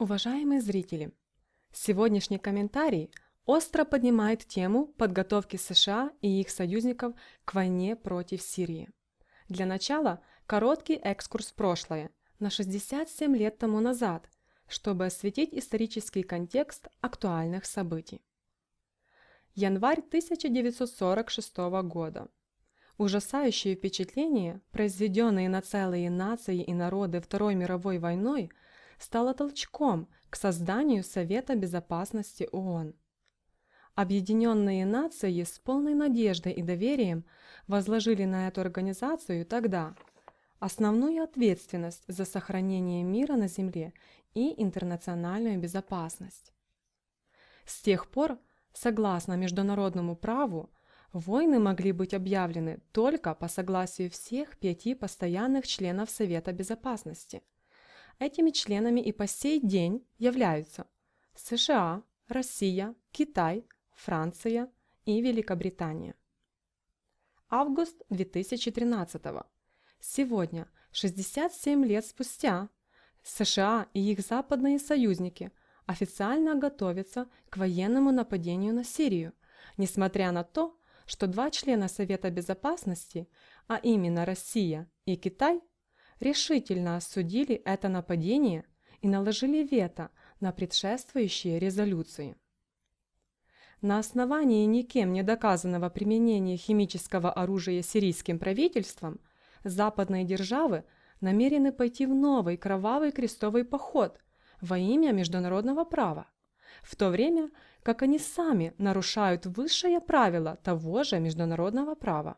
Уважаемые зрители, сегодняшний комментарий остро поднимает тему подготовки США и их союзников к войне против Сирии. Для начала короткий экскурс в прошлое, на 67 лет тому назад, чтобы осветить исторический контекст актуальных событий. Январь 1946 года. Ужасающие впечатления, произведенные на целые нации и народы Второй мировой войной – стало толчком к созданию Совета Безопасности ООН. Объединенные Нации с полной надеждой и доверием возложили на эту организацию тогда основную ответственность за сохранение мира на Земле и интернациональную безопасность. С тех пор, согласно международному праву, войны могли быть объявлены только по согласию всех пяти постоянных членов Совета Безопасности – Этими членами и по сей день являются США, Россия, Китай, Франция и Великобритания. Август 2013 Сегодня, 67 лет спустя, США и их западные союзники официально готовятся к военному нападению на Сирию, несмотря на то, что два члена Совета Безопасности, а именно Россия и Китай, решительно осудили это нападение и наложили вето на предшествующие резолюции. На основании никем не доказанного применения химического оружия сирийским правительством западные державы намерены пойти в новый кровавый крестовый поход во имя международного права, в то время как они сами нарушают высшее правило того же международного права.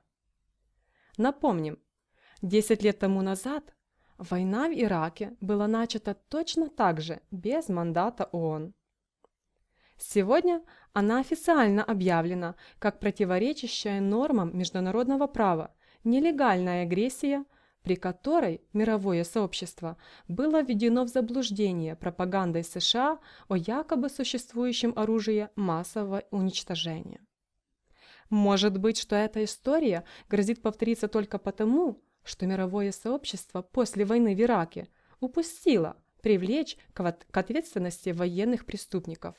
Напомним, Десять лет тому назад война в Ираке была начата точно так же, без мандата ООН. Сегодня она официально объявлена как противоречащая нормам международного права, нелегальная агрессия, при которой мировое сообщество было введено в заблуждение пропагандой США о якобы существующем оружии массового уничтожения. Может быть, что эта история грозит повториться только потому, что мировое сообщество после войны в Ираке упустило привлечь к ответственности военных преступников.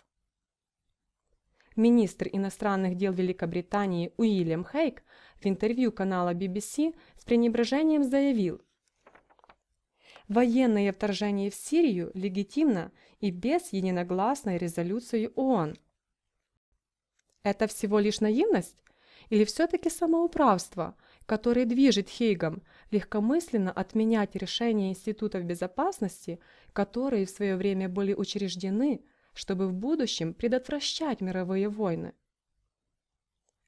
Министр иностранных дел Великобритании Уильям Хейк в интервью канала BBC с пренебрежением заявил, «Военное вторжение в Сирию легитимно и без единогласной резолюции ООН». Это всего лишь наивность? Или все-таки самоуправство – который движет Хейгом, легкомысленно отменять решения институтов безопасности, которые в свое время были учреждены, чтобы в будущем предотвращать мировые войны.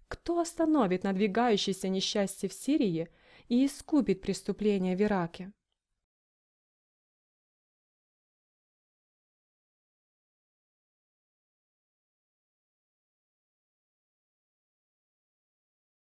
Кто остановит надвигающееся несчастье в Сирии и искупит преступления в Ираке?